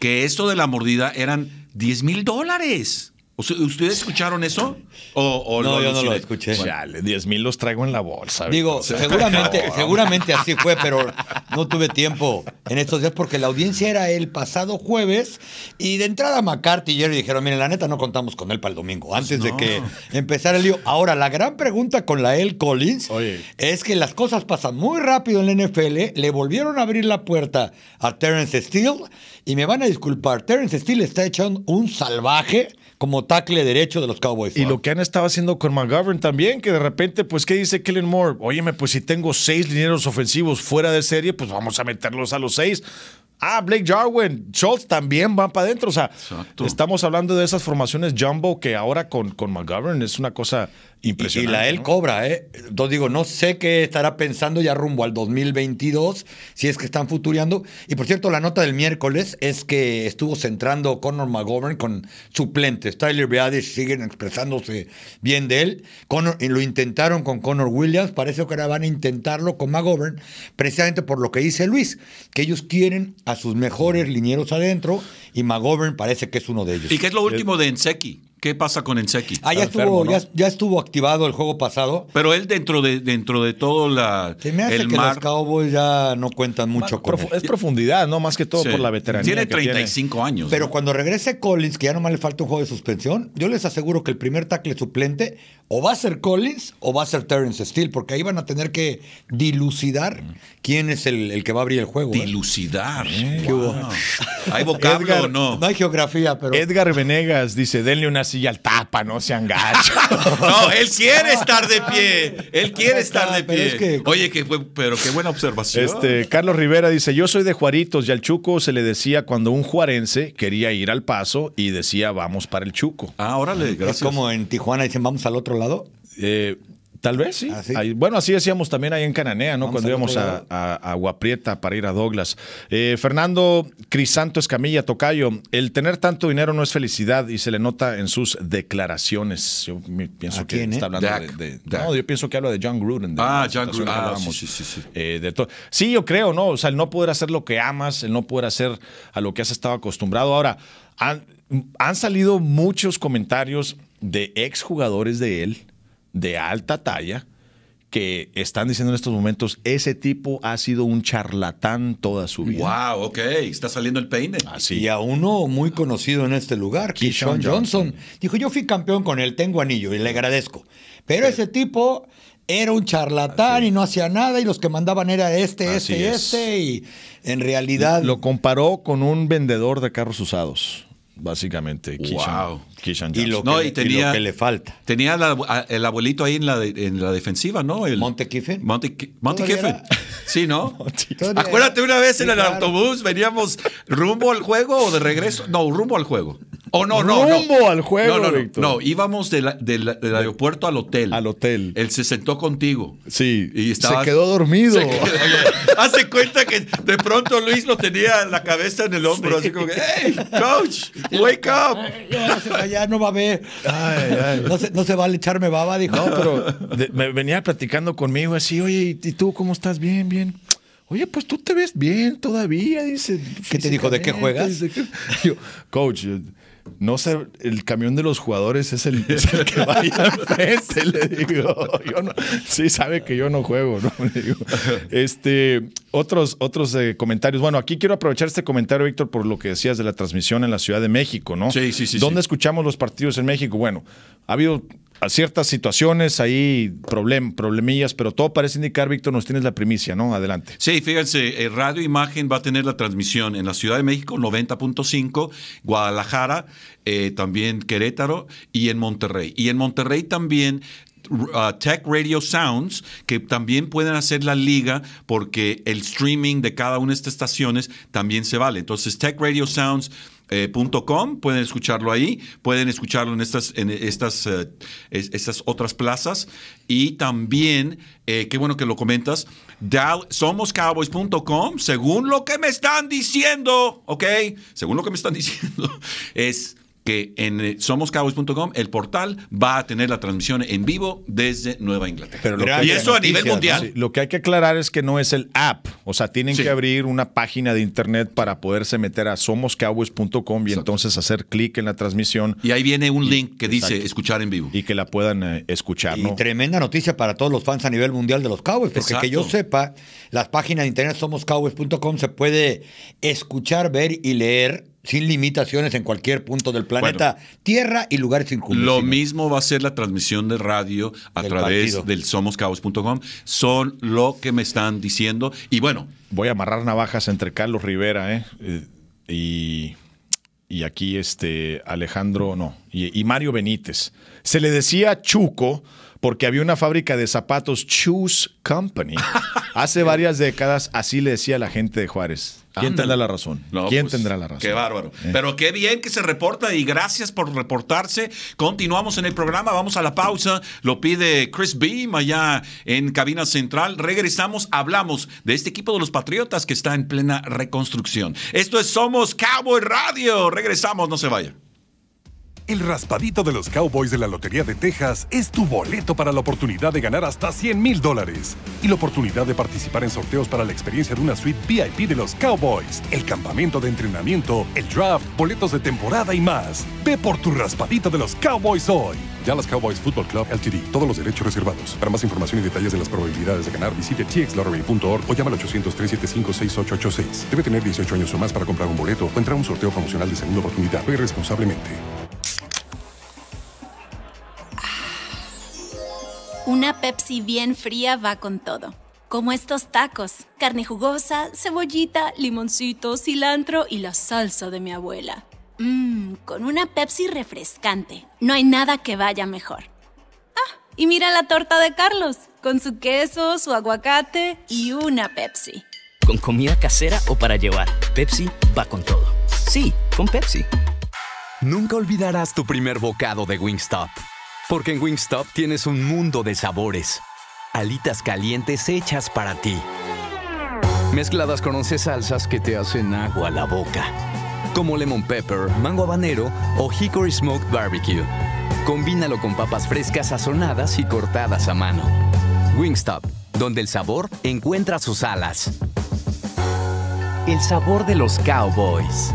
que esto de la mordida eran 10 mil dólares. ¿Ustedes escucharon eso? ¿O, no, yo no lo escuché. Ya, 10 mil los traigo en la bolsa. Digo, seguramente, *laughs* seguramente así fue, pero no tuve tiempo en estos días porque la audiencia era el pasado jueves y de entrada McCarthy y Jerry dijeron, miren, la neta no contamos con él para el domingo, pues antes de que empezara el lío. Ahora, la gran pregunta con la El Collins es que las cosas pasan muy rápido en la NFL, le volvieron a abrir la puerta a Terence Steele y me van a disculpar, Terence Steele está echando un salvaje como tackle derecho de los Cowboys. Y lo que han estado haciendo con McGovern también, que de repente, pues, ¿qué dice Kellen Moore? Óyeme, pues si tengo seis lineros ofensivos fuera de serie, pues vamos a meterlos a los seis. Ah, Blake Jarwin, Schultz también van para adentro. O sea, estamos hablando de esas formaciones jumbo que ahora con, con McGovern es una cosa y la él cobra, ¿eh? Entonces digo, no sé qué estará pensando ya rumbo al 2022, si es que están futureando. Y por cierto, la nota del miércoles es que estuvo centrando Conor McGovern con suplentes. Tyler Beadish siguen expresándose bien de él. y lo intentaron con Conor Williams, parece que ahora van a intentarlo con McGovern, precisamente por lo que dice Luis, que ellos quieren a sus mejores linieros adentro y McGovern parece que es uno de ellos. ¿Y qué es lo último de Enseki? ¿Qué pasa con Enseki? Ah, ya estuvo, ya, estuvo activado el juego pasado. Pero él dentro de, dentro de todo la, Se me hace el que los Cowboys ya no cuentan mucho con Es profundidad, ¿no? Más que todo por la veteranía. Tiene 35 años. Pero cuando regrese Collins, que ya nomás le falta un juego de suspensión, yo les aseguro que el primer tackle suplente o va a ser Collins o va a ser Terrence Steele, porque ahí van a tener que dilucidar quién es el, que va a abrir el juego. ¿eh? Dilucidar. ¿Hay vocablo o no? No hay geografía, pero. Edgar Venegas dice: denle una y al tapa, no se engancha *laughs* no, él quiere estar de pie. Él quiere estar de pie. Oye, que, pero qué buena observación. Este, Carlos Rivera dice: Yo soy de Juaritos y al Chuco se le decía cuando un juarense quería ir al paso y decía vamos para el Chuco. Ah, órale, gracias. Es como en Tijuana dicen vamos al otro lado. Eh, Tal vez, sí. bueno, así decíamos también ahí en Cananea, ¿no? Cuando íbamos a, a, Guaprieta para ir a Douglas. Eh, Fernando Crisanto Escamilla, Tocayo, el tener tanto dinero no es felicidad y se le nota en sus declaraciones. Yo pienso que eh? está hablando de, No, yo pienso que habla de John Gruden. ah, John Gruden. Ah, sí, sí, eh, sí. yo creo, ¿no? O sea, el no poder hacer lo que amas, el no poder hacer a lo que has estado acostumbrado. Ahora, han, han salido muchos comentarios de exjugadores de él de alta talla que están diciendo en estos momentos, ese tipo ha sido un charlatán toda su vida. ¡Wow! Ok, está saliendo el peine. Así. Y a uno muy conocido en este lugar, Kishon Johnson. dijo, yo fui campeón con él, tengo anillo y le agradezco. Pero ese tipo era un charlatán y no hacía nada y los que mandaban era este, este, este y en realidad... Lo comparó con un vendedor de carros usados, básicamente. Wow. Y lo, que, le falta. Tenía el abuelito ahí en la, en la defensiva, ¿no? El, Monte Kiffin. Monte, *laughs* Sí, ¿no? *laughs* Acuérdate una vez en el autobús veníamos rumbo al juego o de regreso. No, rumbo al juego. O no, no, Rumbo al juego. No, no, no. íbamos del aeropuerto al hotel. Al hotel. Él se sentó contigo. Sí. Y se quedó dormido. *laughs* hace cuenta que de pronto Luis lo tenía la cabeza en el hombro, así como que, hey, coach, wake up ya no va a ver. No, se, va a echarme baba, dijo. pero me venía platicando conmigo así, oye, ¿y tú cómo estás? Bien, bien. Oye, pues tú te ves bien todavía, dice. ¿Qué te dijo? ¿De qué juegas? Yo, coach, no sé, el camión de los jugadores es el, es el que vaya. *laughs* le digo. sí sabe que yo no juego, ¿no? *laughs* Este, otros, otros eh, comentarios. Bueno, aquí quiero aprovechar este comentario, Víctor, por lo que decías de la transmisión en la Ciudad de México, ¿no? Sí, sí, sí. ¿Dónde escuchamos los partidos en México? Bueno, ha habido a ciertas situaciones, hay problem, problemillas, pero todo parece indicar, Víctor, nos tienes la primicia, ¿no? Adelante. Sí, fíjense, eh, Radio Imagen va a tener la transmisión en la Ciudad de México, 90.5, Guadalajara, eh, también Querétaro y en Monterrey. Y en Monterrey también Uh, tech Radio Sounds, que también pueden hacer la liga porque el streaming de cada una de estas estaciones también se vale. Entonces, Tech Radio eh, pueden escucharlo ahí, pueden escucharlo en estas, en estas, eh, otras plazas. Y también, eh, qué bueno que lo comentas, somoscowboys.com, según lo que me están diciendo, ¿ok? Según lo que me están *laughs* diciendo, es que en eh, somoscowboys.com, el portal, va a tener la transmisión en vivo desde Nueva Inglaterra. Pero y eso a nivel mundial. lo que hay que aclarar es que no es el app. O sea, tienen que abrir una página de internet para poderse meter a somoscowboys.com y entonces hacer clic en la transmisión. Y ahí viene un link que dice escuchar en vivo. Y que la puedan eh, escuchar. Y tremenda noticia para todos los fans a nivel mundial de los Cowboys, porque que yo sepa, las páginas de internet somoscowboys.com se puede escuchar, ver y leer sin limitaciones en cualquier punto del planeta, tierra y lugares incumplidos. Lo mismo va a ser la transmisión de radio a través del somoscabos.com. Son lo que me están diciendo. Y bueno. Voy a amarrar navajas entre Carlos Rivera ¿eh? eh y, aquí este Alejandro, no, y, Mario Benítez. Se le decía Chuco porque había una fábrica de zapatos Choose Company. *laughs* Hace varias décadas así le decía la gente de Juárez. ¿Quién tendrá la razón? ¿Quién pues, tendrá la razón? Qué bárbaro. Eh. Pero qué bien que se reporta y gracias por reportarse. Continuamos en el programa, vamos a la pausa. Lo pide Chris Beam allá en cabina central. Regresamos, hablamos de este equipo de los Patriotas que está en plena reconstrucción. Esto es Somos Cowboy Radio. Regresamos, no se vaya. El raspadito de los Cowboys de la Lotería de Texas es tu boleto para la oportunidad de ganar hasta 100 mil dólares y la oportunidad de participar en sorteos para la experiencia de una suite VIP de los Cowboys, el campamento de entrenamiento, el draft, boletos de temporada y más. Ve por tu raspadito de los Cowboys hoy. Dallas Cowboys Football Club LTD. Todos los derechos reservados. Para más información y detalles de las probabilidades de ganar, visite txlottery.org o llama al 800-375-6886. Debe tener 18 años o más para comprar un boleto o entrar a un sorteo promocional de segunda oportunidad. Ve responsablemente. Una Pepsi bien fría va con todo. Como estos tacos, carne jugosa, cebollita, limoncito, cilantro y la salsa de mi abuela. Mmm, con una Pepsi refrescante. No hay nada que vaya mejor. Ah, y mira la torta de Carlos, con su queso, su aguacate y una Pepsi. Con comida casera o para llevar, Pepsi va con todo. Sí, con Pepsi. Nunca olvidarás tu primer bocado de Wingstop. Porque en Wingstop tienes un mundo de sabores. Alitas calientes hechas para ti. Mezcladas con 11 salsas que te hacen agua a la boca. Como lemon pepper, mango habanero o hickory smoked barbecue. Combínalo con papas frescas sazonadas y cortadas a mano. Wingstop, donde el sabor encuentra sus alas. El sabor de los cowboys.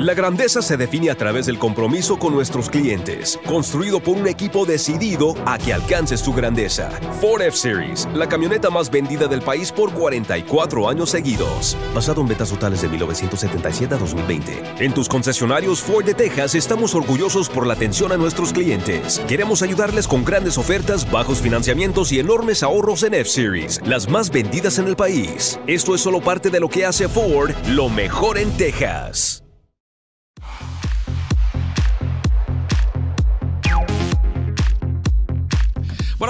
La grandeza se define a través del compromiso con nuestros clientes, construido por un equipo decidido a que alcances tu grandeza. Ford F-Series, la camioneta más vendida del país por 44 años seguidos, basado en ventas totales de 1977 a 2020. En tus concesionarios Ford de Texas estamos orgullosos por la atención a nuestros clientes. Queremos ayudarles con grandes ofertas, bajos financiamientos y enormes ahorros en F-Series, las más vendidas en el país. Esto es solo parte de lo que hace Ford lo mejor en Texas.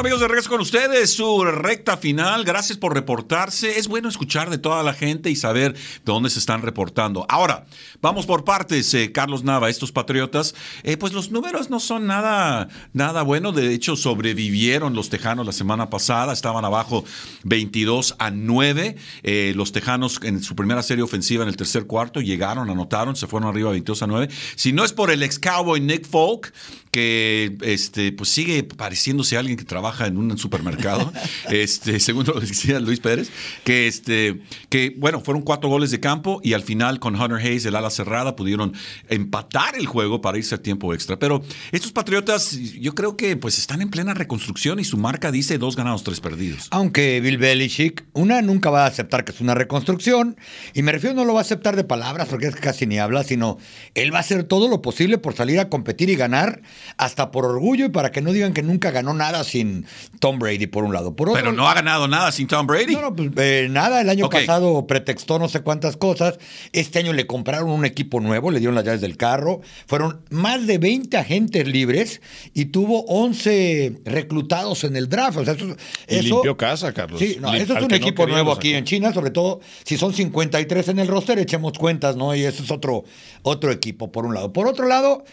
amigos, de regreso con ustedes, su recta final. Gracias por reportarse. Es bueno escuchar de toda la gente y saber de dónde se están reportando. Ahora, vamos por partes, eh, Carlos Nava, estos patriotas, eh, pues los números no son nada, nada bueno. De hecho, sobrevivieron los tejanos la semana pasada, estaban abajo 22 a 9. Eh, los tejanos en su primera serie ofensiva en el tercer cuarto llegaron, anotaron, se fueron arriba 22 a 9. Si no es por el ex cowboy Nick Folk, que este, pues sigue pareciéndose a alguien que trabaja en un supermercado, *laughs* este, según lo decía Luis Pérez, que, este, que bueno, fueron cuatro goles de campo y al final con Hunter Hayes, el ala cerrada, pudieron empatar el juego para irse a tiempo extra. Pero estos Patriotas yo creo que pues están en plena reconstrucción y su marca dice dos ganados, tres perdidos. Aunque Bill Belichick, una nunca va a aceptar que es una reconstrucción, y me refiero no lo va a aceptar de palabras porque es que casi ni habla, sino él va a hacer todo lo posible por salir a competir y ganar hasta por orgullo y para que no digan que nunca ganó nada sin Tom Brady, por un lado. Pero no ha ganado nada sin Tom Brady. No, pues eh, nada. El año pasado pretextó no sé cuántas cosas. Este año le compraron un equipo nuevo, le dieron las llaves del carro. Fueron más de 20 agentes libres y tuvo 11 reclutados en el draft. O sea, eso, y limpió casa, Carlos. Sí, no, eso es un equipo nuevo aquí en China, sobre todo si son 53 en el roster, echemos cuentas, ¿no? Y eso es otro, otro equipo, por un lado. Por otro lado,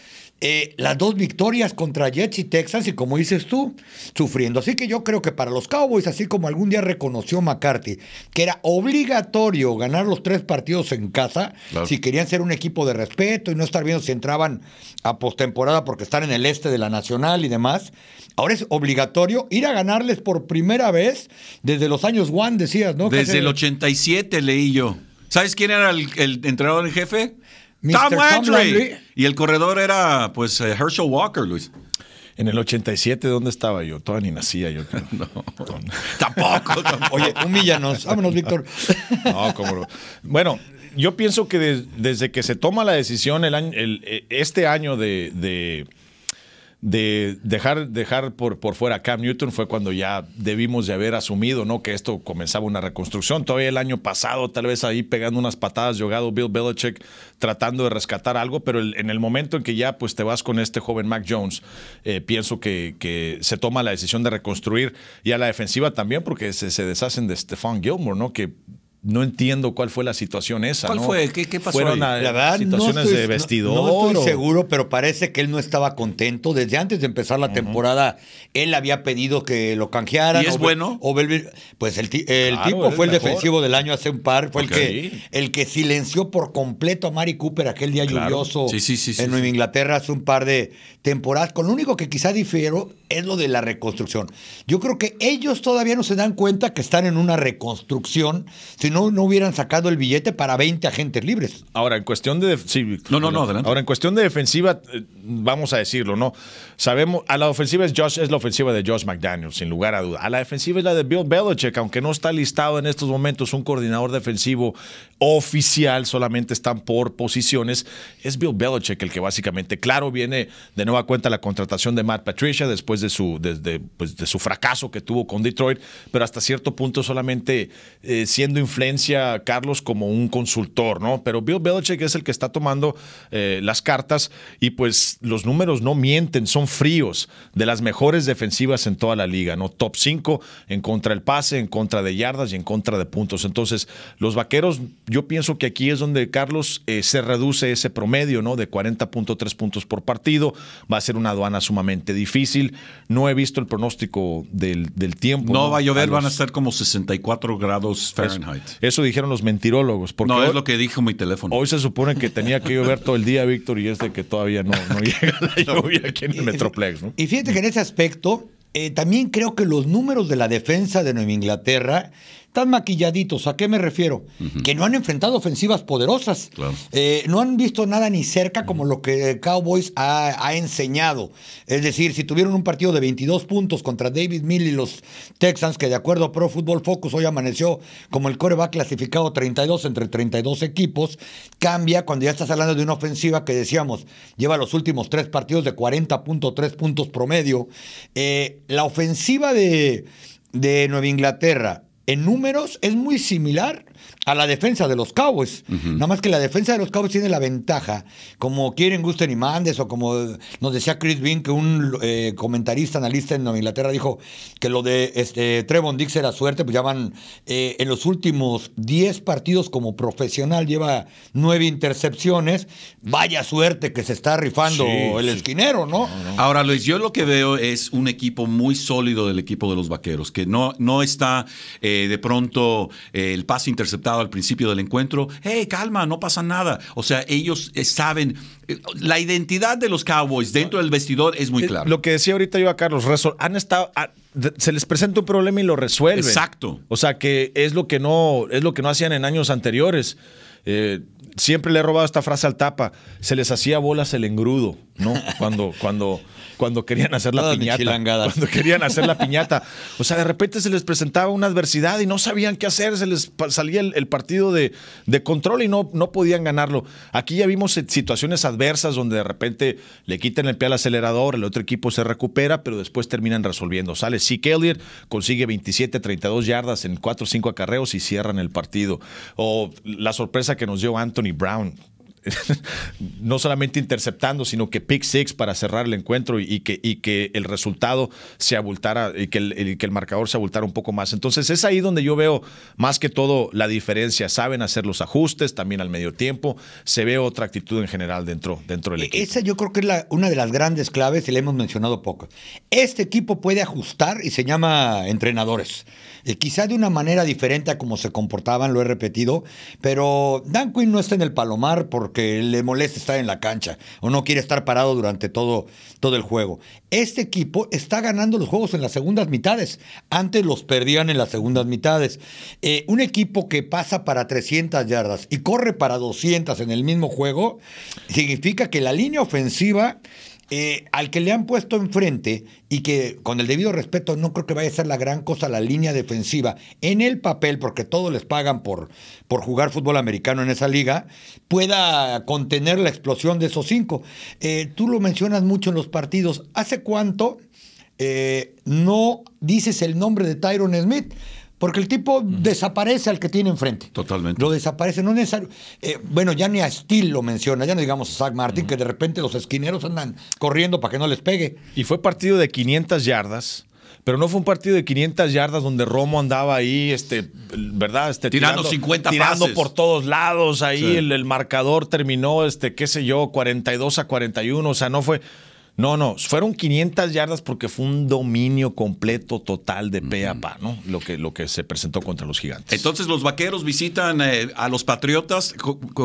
eh, las dos victorias contra Jets y Texas, y como dices tú, sufriendo. Así que yo creo que para los Cowboys, así como algún día reconoció McCarthy, que era obligatorio ganar los tres partidos en casa, si querían ser un equipo de respeto y no estar viendo si entraban a postemporada porque están en el este de la nacional y demás, ahora es obligatorio ir a ganarles por primera vez desde los años one, decías, ¿no? Desde el 87 leí yo. ¿Sabes quién era el, el entrenador en jefe? Tom Landry. Y el corredor era, pues, eh, Herschel Walker, Luis. En el 87, ¿dónde estaba yo? Todavía ni nacía yo. *laughs* tampoco, *laughs* tampoco. Oye, humíllanos. Vámonos, *laughs* Víctor. no, no. Bueno, yo pienso que desde que se toma la decisión el eh, este año de de dejar, dejar por, por fuera a Cam Newton fue cuando ya debimos de haber asumido ¿no? que esto comenzaba una reconstrucción. Todavía el año pasado, tal vez ahí pegando unas patadas, jogado Bill Belichick tratando de rescatar algo, pero en el momento en que ya pues, te vas con este joven Mac Jones, eh, pienso que, se toma la decisión de reconstruir y a la defensiva también, porque se, deshacen de Stefan Gilmore, ¿no? que no entiendo cuál fue la situación esa. ¿Cuál fue? ¿Qué, pasó? Fueron situaciones de vestidor. No, estoy seguro, pero parece que él no estaba contento. Desde antes de empezar la temporada, él había pedido que lo canjearan. ¿Y es bueno? O, pues el, tipo fue el defensivo del año hace un par. Fue el, que, el que silenció por completo a Mari Cooper aquel día lluvioso en Nueva Inglaterra hace un par de temporadas. Con lo único que quizá difiero es lo de la reconstrucción. Yo creo que ellos todavía no se dan cuenta que están en una reconstrucción, sino no, no hubieran sacado el billete para 20 agentes libres. Ahora, en cuestión de. no, no, Ahora, en cuestión de defensiva, eh, vamos a decirlo, ¿no? Sabemos, a la ofensiva es Josh, es la ofensiva de Josh McDaniels sin lugar a duda. A la defensiva es la de Bill Belichick, aunque no está listado en estos momentos un coordinador defensivo oficial, solamente están por posiciones. Es Bill Belichick el que básicamente, claro, viene de nueva cuenta la contratación de Matt Patricia después de su, pues, su fracaso que tuvo con Detroit, pero hasta cierto punto solamente eh, siendo influenciado influencia, Carlos, como un consultor, ¿no? Pero Bill Belichick es el que está tomando eh, las cartas y pues los números no mienten, son fríos, de las mejores defensivas en toda la liga, ¿no? Top 5 en contra del pase, en contra de yardas y en contra de puntos. Entonces, los vaqueros, yo pienso que aquí es donde, Carlos, eh, se reduce ese promedio, ¿no? De 40.3 puntos por partido. Va a ser una aduana sumamente difícil. No he visto el pronóstico del, tiempo. No, va a llover, van a ser como 64 grados Fahrenheit. Eso dijeron los mentirólogos. Porque no, es lo que dijo mi teléfono. Hoy se supone que tenía que llover todo el día, Víctor, y es de que todavía no, llega la *laughs* lluvia aquí en el Metroplex. Y fíjate que en ese aspecto, eh, también creo que los números de la defensa de Nueva Inglaterra están maquilladitos. ¿A qué me refiero? Que no han enfrentado ofensivas poderosas. Eh, no han visto nada ni cerca como lo que Cowboys ha, enseñado. Es decir, si tuvieron un partido de 22 puntos contra David Mill y los Texans, que de acuerdo a Pro Football Focus hoy amaneció como el core va clasificado 32 entre 32 equipos, cambia cuando ya estás hablando de una ofensiva que decíamos lleva los últimos tres partidos de 40.3 puntos promedio. Eh, la ofensiva de de Nueva Inglaterra en números es muy similar a la defensa de los Cowboys. Nada más que la defensa de los Cowboys tiene la ventaja, como quieren, gusten y mandes, o como nos decía Chris Bean, que un eh, comentarista, analista en Inglaterra dijo que lo de este, Trevon Dix era suerte, pues ya van eh, en los últimos 10 partidos como profesional, lleva 9 intercepciones. Vaya suerte que se está rifando el esquinero, ¿no? Ahora, Luis, yo lo que veo es un equipo muy sólido del equipo de los vaqueros, que no, no está eh, de pronto el pase interceptado al principio del encuentro, hey, calma, no pasa nada. O sea, ellos eh, saben, eh, la identidad de los Cowboys dentro del vestidor es muy eh, clara. Lo que decía ahorita yo a Carlos, han estado, se les presenta un problema y lo resuelven. Exacto. O sea, que es lo que no, es lo que no hacían en años anteriores. siempre le he robado esta frase al tapa, se les hacía bolas el engrudo. ¿no? Cuando, cuando, cuando querían hacer la piñata. Cuando querían hacer la piñata. O sea, de repente se les presentaba una adversidad y no sabían qué hacer, se les salía el, partido de, control y no, no podían ganarlo. Aquí ya vimos situaciones adversas donde de repente le quitan el pie al acelerador, el otro equipo se recupera, pero después terminan resolviendo. Sale y Elliott, consigue 27, 32 yardas en 4 o 5 acarreos y cierran el partido. O la sorpresa que nos dio Anthony Brown *laughs* no solamente interceptando, sino que pick six para cerrar el encuentro y, que, el resultado se abultara y que el, que el marcador se abultara un poco más. Entonces es ahí donde yo veo más que todo la diferencia. Saben hacer los ajustes también al medio tiempo. Se ve otra actitud en general dentro, dentro del e-, equipo. Esa yo creo que es una de las grandes claves y la hemos mencionado poco. Este equipo puede ajustar y se llama entrenadores. y quizá de una manera diferente a como se comportaban, lo he repetido, pero Dan Quinn no está en el palomar por ...que le moleste estar en la cancha o no quiere estar parado durante todo, todo el juego. Este equipo está ganando los juegos en las segundas mitades. Antes los perdían en las segundas mitades. Eh, un equipo que pasa para 300 yardas y corre para 200 en el mismo juego, significa que la línea ofensiva eh, al que le han puesto enfrente y que con el debido respeto no creo que vaya a ser la gran cosa la línea defensiva en el papel, porque todos les pagan por, por jugar fútbol americano en esa liga, pueda contener la explosión de esos cinco. Eh, tú lo mencionas mucho en los partidos. ¿Hace cuánto eh, no dices el nombre de Tyron Smith? Porque el tipo desaparece al que tiene enfrente. Totalmente. Lo desaparece, no eh, bueno, ya ni a Steele lo menciona, ya no digamos a Zach Martin, que de repente los esquineros andan corriendo para que no les pegue. Y fue partido de 500 yardas. Pero no fue un partido de 500 yardas donde Romo andaba ahí, este, ¿verdad? Este, tirando, 50 Tirando por todos lados. Ahí el, marcador terminó, este, qué sé yo, 42 a 41. O sea, no fue. No, no, fueron 500 yardas porque fue un dominio completo, total de pe a pa, ¿no? Lo que, lo que se presentó contra los gigantes. Entonces los vaqueros visitan eh, a los Patriotas. El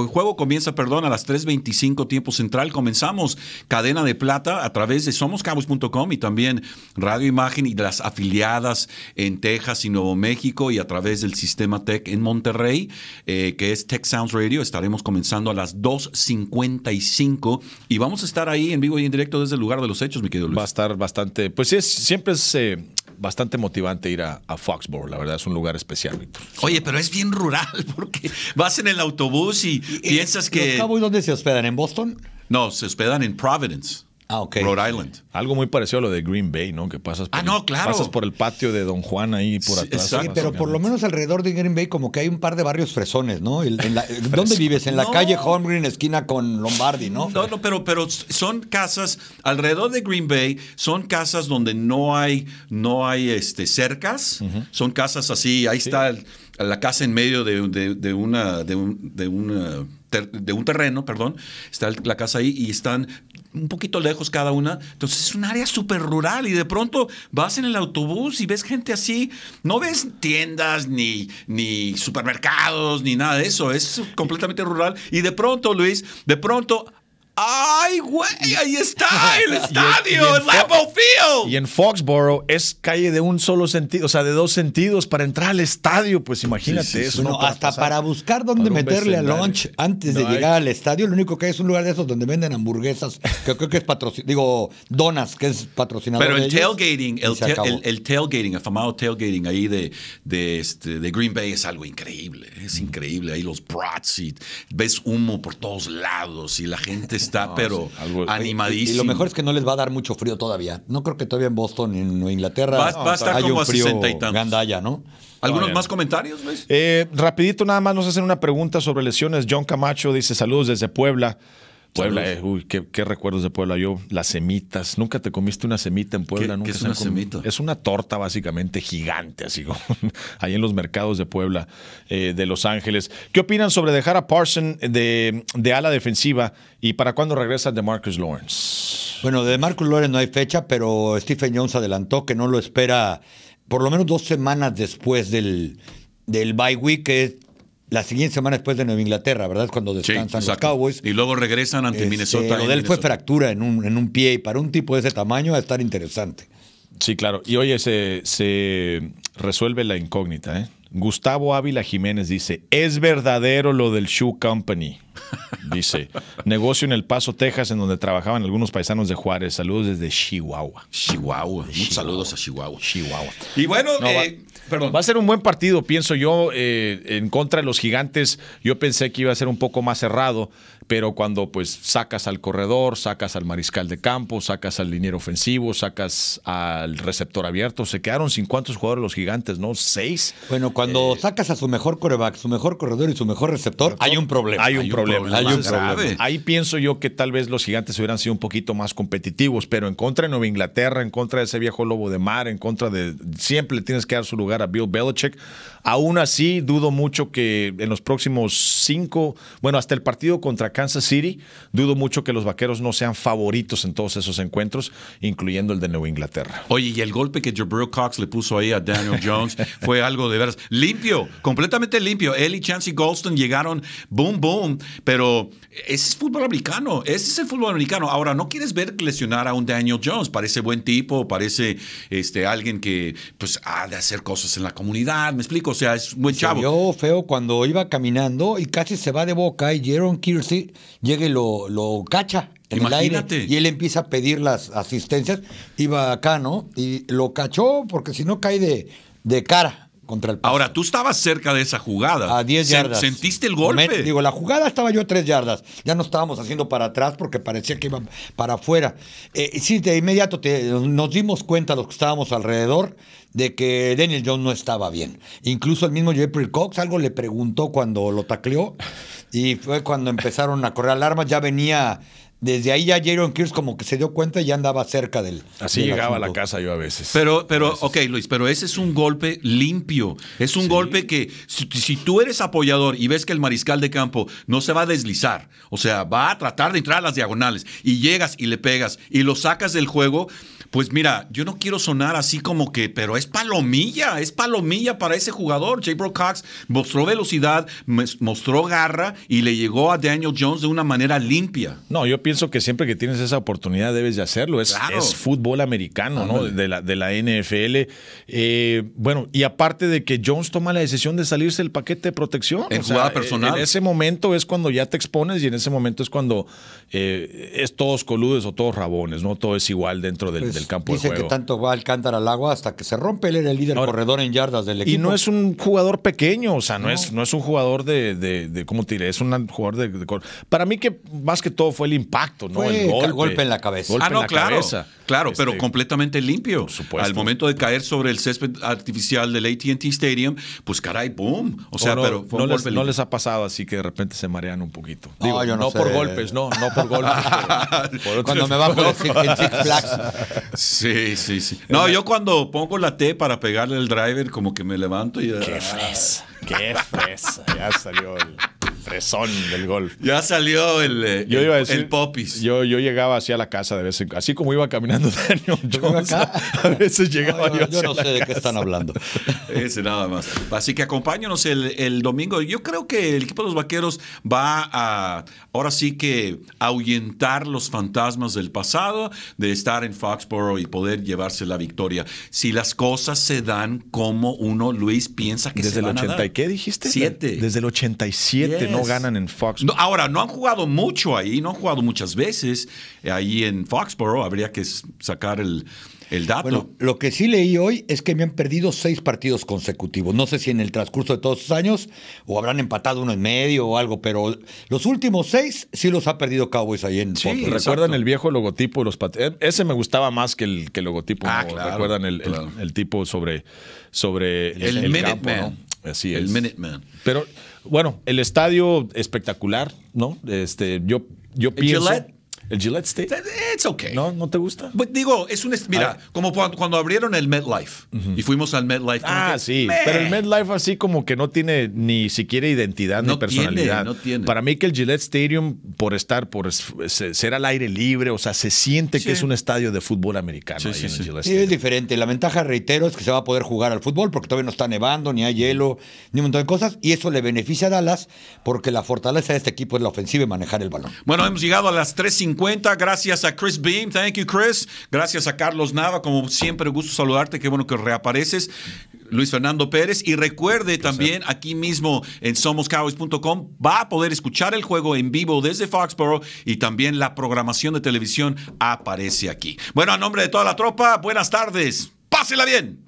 juego comienza, perdón, a las 3.25 tiempo central. Comenzamos cadena de plata a través de somoscabos.com y también Radio Imagen y de las afiliadas en Texas y Nuevo México y a través del sistema Tech en Monterrey, eh, que es Tech Sounds Radio. Estaremos comenzando a las 2.55 y vamos a estar ahí en vivo y en directo desde el lugar de los hechos, mi querido Luis. Va a estar bastante, pues es, siempre es eh, bastante motivante ir a, Foxborough, la verdad es un lugar especial, Oye, pero es bien rural, *laughs* porque vas en el autobús y, eh, piensas que... dónde se hospedan? ¿En Boston? No, se hospedan en Providence. Ah, Rhode Island. Algo muy parecido a lo de Green Bay, ¿no? Que pasas ah, por, no, claro. pasas por el patio de Don Juan ahí por atrás. Sí, pero por lo menos alrededor de Green Bay como que hay un par de barrios fresones, ¿no? *laughs* ¿Dónde vives? En la calle Home esquina con Lombardi, ¿no? No, no, pero, pero son casas alrededor de Green Bay, son casas donde no hay, no hay este, cercas, son casas así, ahí está la casa en medio de, una... De un, de un terreno, perdón, está la casa ahí y están un poquito lejos cada una. Entonces es un área súper rural y de pronto vas en el autobús y ves gente así. No ves tiendas ni, ni supermercados ni nada de eso. Es completamente rural. Y de pronto, Luis, de pronto ¡Ay, güey! Ahí está *laughs* el estadio, ¡El en, Field. Y en Foxborough es calle de un solo sentido, o sea, de dos sentidos para entrar al estadio. Pues imagínate eso. No, hasta para buscar dónde meterle a lunch antes de llegar al estadio, lo único que hay es un lugar de esos donde venden hamburguesas, que creo que es patrocinado, digo, donas, que es patrocinador. Pero el tailgating, el, tailgating, el famoso tailgating ahí de, este, de Green Bay es algo increíble. Es increíble. Ahí los brats ves humo por todos lados y la gente está *laughs* está, pero animadísimo. Y, lo mejor es que no les va a dar mucho frío todavía. No creo que todavía en Boston, en Inglaterra, va, a hay un frío Gandalla, ¿no? ¿Algunos más comentarios, Luis? Eh, rapidito, nada más nos hacen una pregunta sobre lesiones. John Camacho dice, saludos desde Puebla. Puebla, eh, uy, qué, recuerdos de Puebla. Yo, las semitas. Nunca te comiste una semita en Puebla. ¿Nunca es una torta básicamente gigante, así como *laughs* ahí en los mercados de Puebla, eh, de Los Ángeles. ¿Qué opinan sobre dejar a Parson de, de ala defensiva y para cuándo regresa de Marcus Lawrence? Bueno, de Marcus Lawrence no hay fecha, pero Stephen Jones adelantó que no lo espera por lo menos dos semanas después del, del bye week, que la siguiente semana después de Nueva Inglaterra, ¿verdad? Es cuando descansan los Cowboys. Y luego regresan ante este, Minnesota. Lo de él fue fractura en un, en un pie y para un tipo de ese tamaño va a estar interesante. Sí, claro. Y oye, se, se resuelve la incógnita, ¿eh? Gustavo Ávila Jiménez dice, es verdadero lo del Shoe Company. *laughs* Dice, negocio en El Paso, Texas, en donde trabajaban algunos paisanos de Juárez. Saludos desde Chihuahua. Chihuahua. saludos a Chihuahua. Chihuahua. Y bueno, Va a ser un buen partido, pienso yo, eh, en contra de los gigantes. Yo pensé que iba a ser un poco más cerrado pero cuando pues sacas al corredor, sacas al mariscal de campo, sacas al liniero ofensivo, sacas al receptor abierto, se quedaron sin cuántos jugadores los gigantes, ¿no? Seis. Bueno, cuando eh, sacas a su mejor coreback, su mejor corredor y su mejor receptor, hay un problema. Hay un, problema. Hay un problema. Ahí pienso yo que tal vez los gigantes hubieran sido un poquito más competitivos, pero en contra de Nueva Inglaterra, en contra de ese viejo lobo de mar, en contra de siempre le tienes que dar su lugar a Bill Belichick. Aún así, dudo mucho que en los próximos cinco, bueno, hasta el partido contra Kansas City, dudo mucho que los vaqueros no sean favoritos en todos esos encuentros, incluyendo el de Nueva Inglaterra. Oye, y el golpe que Jabril Cox le puso ahí a Daniel *laughs* Jones fue algo de veras limpio, completamente limpio. Él y Chancey Goldstone llegaron boom, boom, pero ese es fútbol americano, ese es el fútbol americano. Ahora, no quieres ver lesionar a un Daniel Jones, parece buen tipo, parece este, alguien que pues, ha de hacer cosas en la comunidad, me explico o sea, es buen chavo. Yo, feo cuando iba caminando y casi se va de boca y Jaron Kirsey llega y lo, lo cacha. Imagínate. y él empieza a pedir las asistencias. Iba acá, ¿no? Y lo cachó porque si no cae de, cara. Contra el Ahora, tú estabas cerca de esa jugada. A 10 yardas. ¿Sentiste el golpe? digo, la jugada estaba yo a 3 yardas. Ya no estábamos haciendo para atrás porque parecía que iba para afuera. Eh, sí, de inmediato nos dimos cuenta los que estábamos alrededor de que Daniel Jones no estaba bien. Incluso el mismo Jeffrey Cox algo le preguntó cuando lo tacleó y fue cuando empezaron a correr alarmas. Ya venía desde ahí ya Jaron Kears como que se dio cuenta y ya andaba cerca del. Así llegaba a la casa yo a veces. Pero, pero, ok, Luis, pero ese es un golpe limpio. Es un golpe que si, si, tú eres apoyador y ves que el mariscal de campo no se va a deslizar, o sea, va a tratar de entrar a las diagonales y llegas y le pegas y lo sacas del juego. Pues mira, yo no quiero sonar así como que, pero es palomilla, es palomilla para ese jugador. J. Bro Cox mostró velocidad, mostró garra y le llegó a Daniel Jones de una manera limpia. No, yo pienso que siempre que tienes esa oportunidad debes de hacerlo. Es, es fútbol americano, ¿no? De la, de la NFL. Eh, bueno, y aparte de que Jones toma la decisión de salirse del paquete de protección. En jugada e-, personal. En ese momento es cuando ya te expones y en ese momento es cuando eh, es todos coludes o todos rabones, ¿no? Todo es igual dentro del pues Dice que tanto va Alcántara al agua hasta que se rompe. Él el líder corredor en yardas del equipo. Y no es un jugador pequeño, o sea, no, Es, no es un jugador de, ¿cómo te diré? Es un jugador de, Para mí que más que todo fue el impacto, ¿no? el golpe, en la cabeza. ah, no, claro. Claro, pero este, completamente limpio. Al momento de caer sobre el césped artificial del ATT Stadium, pues caray, boom. O sea, pero no, les, ha pasado así que de repente se marean un poquito. Digo, no, yo no, por golpes, no, no por golpes. *laughs* Cuando me va en Six Flags Sí, sí, sí. No, yo cuando pongo la T para pegarle el driver, como que me levanto y. ¡Qué fresa! ¡Qué fresa! Ya salió el fresón del golf. Ya salió el, eh, iba decir, popis. Yo, yo llegaba a la casa de vez en cuando. Así como iba caminando *laughs* Daniel Jones, a veces llegaba yo, no sé de qué están hablando. *laughs* Ese nada más. Así que acompáñanos el, domingo. Yo creo que el equipo de los vaqueros va a ahora sí que ahuyentar los fantasmas del pasado de estar en Foxborough y poder llevarse la victoria. Si las cosas se dan como uno, Luis, piensa que Desde se van el 80 y ¿Qué dijiste? Siete. Desde el 87. Siete, no ganan en Fox ahora, no han jugado mucho ahí, no han jugado muchas veces eh, ahí en Foxborough. Habría que sacar el, dato. Bueno, lo que sí leí hoy es que me han perdido seis partidos consecutivos. No sé si en el transcurso de todos esos años o habrán empatado uno en medio o algo, pero los últimos seis sí los ha perdido Cowboys ahí en sí, ¿Recuerdan el viejo logotipo? Los eh, Ese me gustaba más que el, que logotipo. Ah, claro, ¿Recuerdan el, tipo sobre, sobre el, el, el Minuteman? Así es. El Minuteman. Pero bueno, el estadio espectacular, ¿no? Este, yo, yo pienso el Gillette Stadium. It's okay. No, no te gusta. digo, es un mira, como cuando abrieron el MetLife y fuimos al MetLife. Ah, sí, pero el MetLife así como que no tiene ni siquiera identidad ni personalidad. no tiene. Para mí que el Gillette Stadium por estar por ser al aire libre, o sea, se siente que es un estadio de fútbol americano sí, ahí en Gillette Stadium. es diferente. La ventaja, reitero, es que se va a poder jugar al fútbol porque todavía no está nevando, ni hay hielo, ni un montón de cosas y eso le beneficia a Dallas porque la fortaleza de este equipo es la ofensiva y manejar el balón. Bueno, hemos llegado a las 3.50 Gracias a Chris Beam. Thank you, Chris. Gracias a Carlos Nava. Como siempre, gusto saludarte. Qué bueno que reapareces. Luis Fernando Pérez. Y recuerde también aquí mismo en somoscowboys.com va a poder escuchar el juego en vivo desde Foxborough y también la programación de televisión aparece aquí. Bueno, a nombre de toda la tropa, buenas tardes. Pásela bien.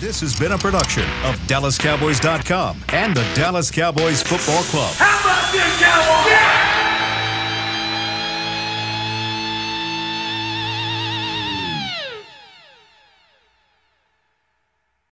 This has been a production of DallasCowboys.com and the Dallas Cowboys Football Club.